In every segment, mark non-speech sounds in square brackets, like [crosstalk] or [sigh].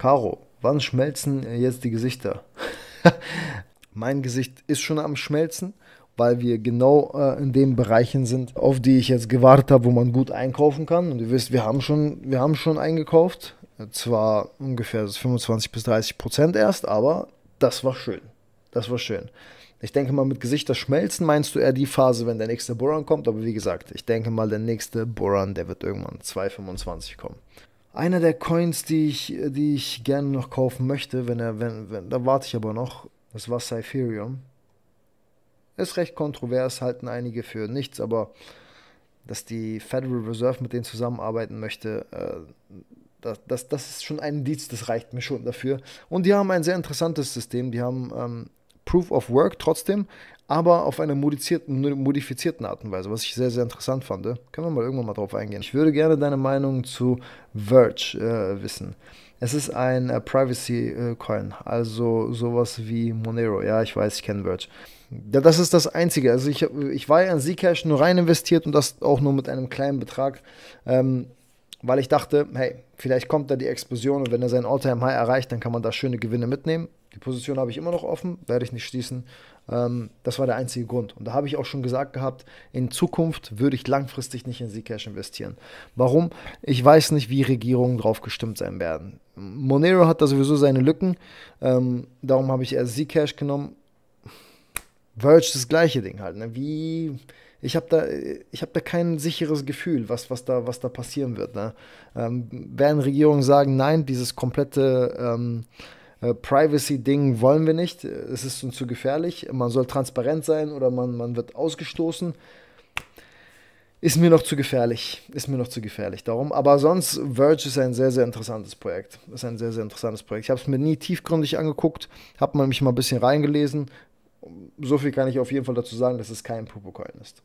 Caro, wann schmelzen jetzt die Gesichter? [laughs] mein Gesicht ist schon am Schmelzen, weil wir genau äh, in den Bereichen sind, auf die ich jetzt gewartet habe, wo man gut einkaufen kann. Und ihr wisst, wir haben schon, wir haben schon eingekauft. Zwar ungefähr 25 bis 30 Prozent erst, aber das war schön. Das war schön. Ich denke mal, mit Gesichter schmelzen meinst du eher die Phase, wenn der nächste Boran kommt. Aber wie gesagt, ich denke mal, der nächste Boran, der wird irgendwann 2,25 kommen. Einer der Coins, die ich, die ich gerne noch kaufen möchte, wenn er, wenn, wenn, da warte ich aber noch, das war Cypherium. Ist recht kontrovers, halten einige für nichts, aber dass die Federal Reserve mit denen zusammenarbeiten möchte, äh, das, das, das ist schon ein Indiz, das reicht mir schon dafür. Und die haben ein sehr interessantes System. Die haben ähm, Proof of Work trotzdem, aber auf eine modifizierten Art und Weise, was ich sehr, sehr interessant fand. Können wir mal irgendwann mal drauf eingehen. Ich würde gerne deine Meinung zu Verge äh, wissen. Es ist ein äh, Privacy-Coin, äh, also sowas wie Monero. Ja, ich weiß, ich kenne Verge. Ja, das ist das Einzige. Also ich, ich war ja in Zcash nur rein investiert und das auch nur mit einem kleinen Betrag. Ähm, weil ich dachte, hey, vielleicht kommt da die Explosion und wenn er seinen all time high erreicht, dann kann man da schöne Gewinne mitnehmen. Die Position habe ich immer noch offen, werde ich nicht schließen. Ähm, das war der einzige Grund. Und da habe ich auch schon gesagt gehabt, in Zukunft würde ich langfristig nicht in Zcash investieren. Warum? Ich weiß nicht, wie Regierungen drauf gestimmt sein werden. Monero hat da sowieso seine Lücken. Ähm, darum habe ich erst Zcash genommen Verge das gleiche Ding halt. Ne? Wie ich habe da, ich habe da kein sicheres Gefühl, was, was, da, was da passieren wird. Ne? Ähm, werden Regierungen sagen, nein, dieses komplette ähm, äh, Privacy-Ding wollen wir nicht, es ist uns zu gefährlich, man soll transparent sein oder man, man wird ausgestoßen. Ist mir noch zu gefährlich. Ist mir noch zu gefährlich darum. Aber sonst, Verge ist ein sehr, sehr interessantes Projekt. Ist ein sehr, sehr interessantes Projekt. Ich habe es mir nie tiefgründig angeguckt, habe mich mal ein bisschen reingelesen, so viel kann ich auf jeden Fall dazu sagen, dass es kein Popo-Coin ist.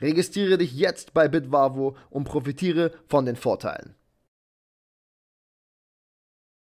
Registriere dich jetzt bei Bitwavo und profitiere von den Vorteilen.